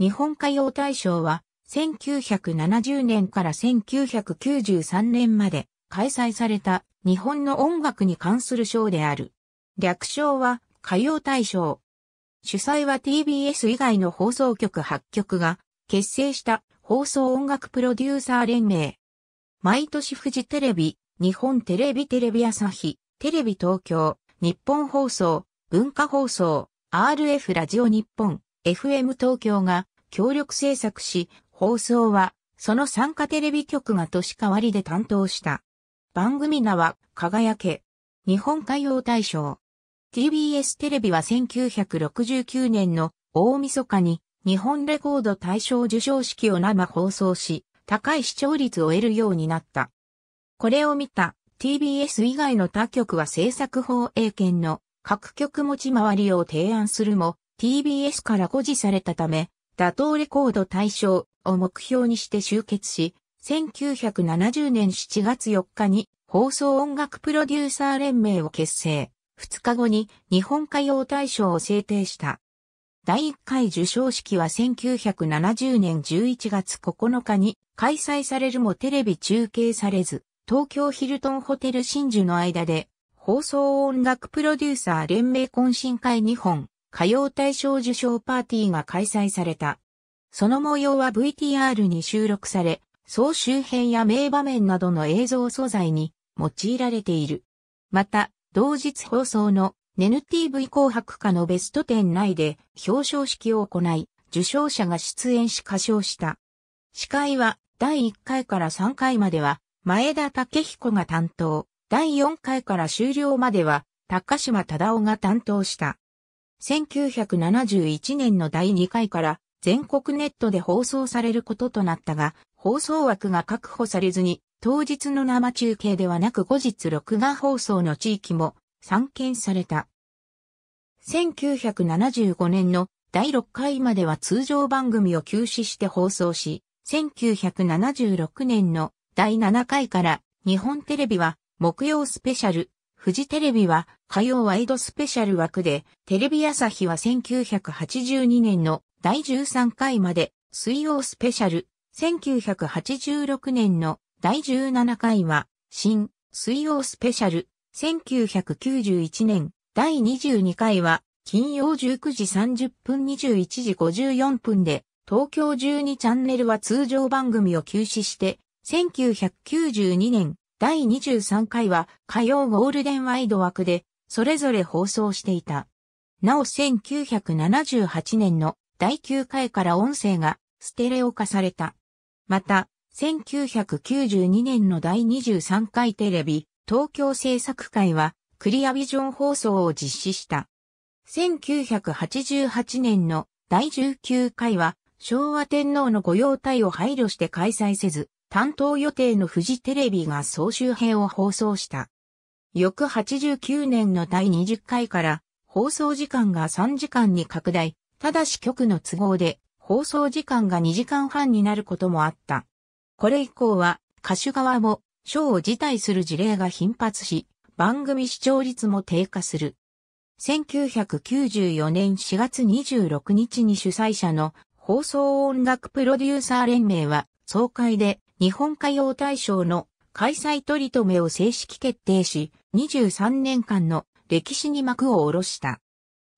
日本歌謡大賞は、1970年から1993年まで開催された日本の音楽に関する賞である。略称は歌謡大賞。主催は TBS 以外の放送局8局が結成した放送音楽プロデューサー連盟。毎年富士テレビ、日本テレビテレビ朝日、テレビ東京、日本放送、文化放送、RF ラジオ日本、FM 東京が協力制作し、放送はその参加テレビ局が年代わりで担当した。番組名は輝け。日本海洋大賞。TBS テレビは1969年の大晦日に日本レコード大賞受賞式を生放送し、高い視聴率を得るようになった。これを見た TBS 以外の他局は制作法英検の各局持ち回りを提案するも、TBS から誇示されたため、打倒レコード大賞を目標にして集結し、1970年7月4日に放送音楽プロデューサー連盟を結成。2日後に日本歌謡大賞を制定した。第1回受賞式は1970年11月9日に開催されるもテレビ中継されず、東京ヒルトンホテル真珠の間で放送音楽プロデューサー連盟懇親会日本、歌謡大賞受賞パーティーが開催された。その模様は VTR に収録され、総集編や名場面などの映像素材に用いられている。また、同日放送の NTV 紅白歌のベスト10内で表彰式を行い、受賞者が出演し歌唱した。司会は第1回から3回までは前田武彦が担当、第4回から終了までは高島忠夫が担当した。1971年の第2回から全国ネットで放送されることとなったが、放送枠が確保されずに、当日の生中継ではなく後日録画放送の地域も散見された。1975年の第6回までは通常番組を休止して放送し、1976年の第7回から日本テレビは木曜スペシャルフジテレビは火曜ワイドスペシャル枠で、テレビ朝日は1982年の第13回まで、水曜スペシャル、1986年の第17回は、新、水曜スペシャル、1991年、第22回は、金曜19時30分21時54分で、東京12チャンネルは通常番組を休止して、1992年第23回は火曜ゴールデンワイド枠でそれぞれ放送していた。なお1978年の第9回から音声がステレオ化された。また、1992年の第23回テレビ東京制作会はクリアビジョン放送を実施した。1988年の第19回は昭和天皇の御用体を配慮して開催せず、担当予定のフジテレビが総集編を放送した。翌89年の第20回から放送時間が3時間に拡大、ただし局の都合で放送時間が2時間半になることもあった。これ以降は歌手側もショーを辞退する事例が頻発し、番組視聴率も低下する。1994年4月26日に主催者の放送音楽プロデューサー連盟は総会で日本歌謡大賞の開催取り留めを正式決定し、23年間の歴史に幕を下ろした。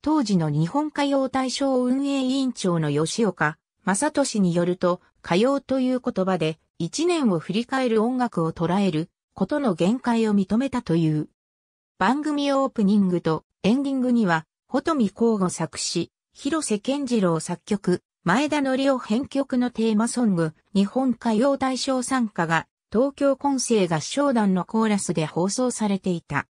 当時の日本歌謡大賞運営委員長の吉岡正俊によると、歌謡という言葉で一年を振り返る音楽を捉えることの限界を認めたという。番組オープニングとエンディングには、ほとみ交作詞、広瀬健次郎作曲、前田則夫編曲のテーマソング、日本歌謡大賞参加が、東京混成合唱団のコーラスで放送されていた。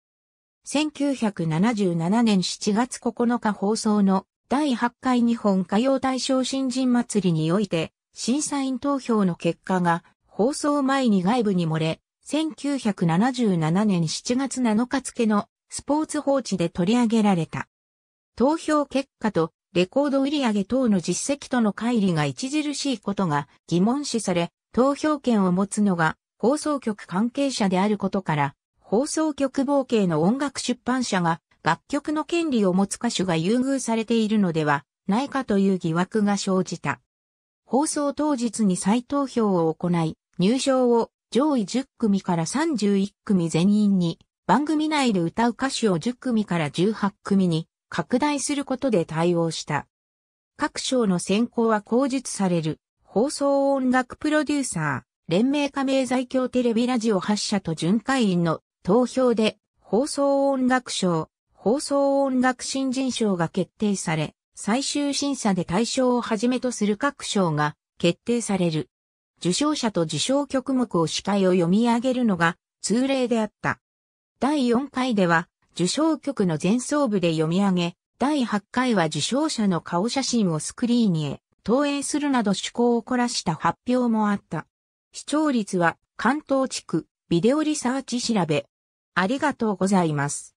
1977年7月9日放送の第8回日本歌謡大賞新人祭りにおいて、審査員投票の結果が放送前に外部に漏れ、1977年7月7日付のスポーツ報知で取り上げられた。投票結果とレコード売上等の実績との乖離が著しいことが疑問視され、投票権を持つのが放送局関係者であることから、放送局冒険の音楽出版社が楽曲の権利を持つ歌手が優遇されているのではないかという疑惑が生じた。放送当日に再投票を行い、入賞を上位10組から31組全員に、番組内で歌う歌手を10組から18組に、拡大することで対応した。各賞の選考は口述される、放送音楽プロデューサー、連盟加盟在京テレビラジオ発射と巡回員の投票で、放送音楽賞、放送音楽新人賞が決定され、最終審査で対象をはじめとする各賞が決定される。受賞者と受賞曲目を司会を読み上げるのが通例であった。第4回では受賞曲の前奏部で読み上げ、第8回は受賞者の顔写真をスクリーンへ投影するなど趣向を凝らした発表もあった。視聴率は関東地区ビデオリサーチ調べ。ありがとうございます。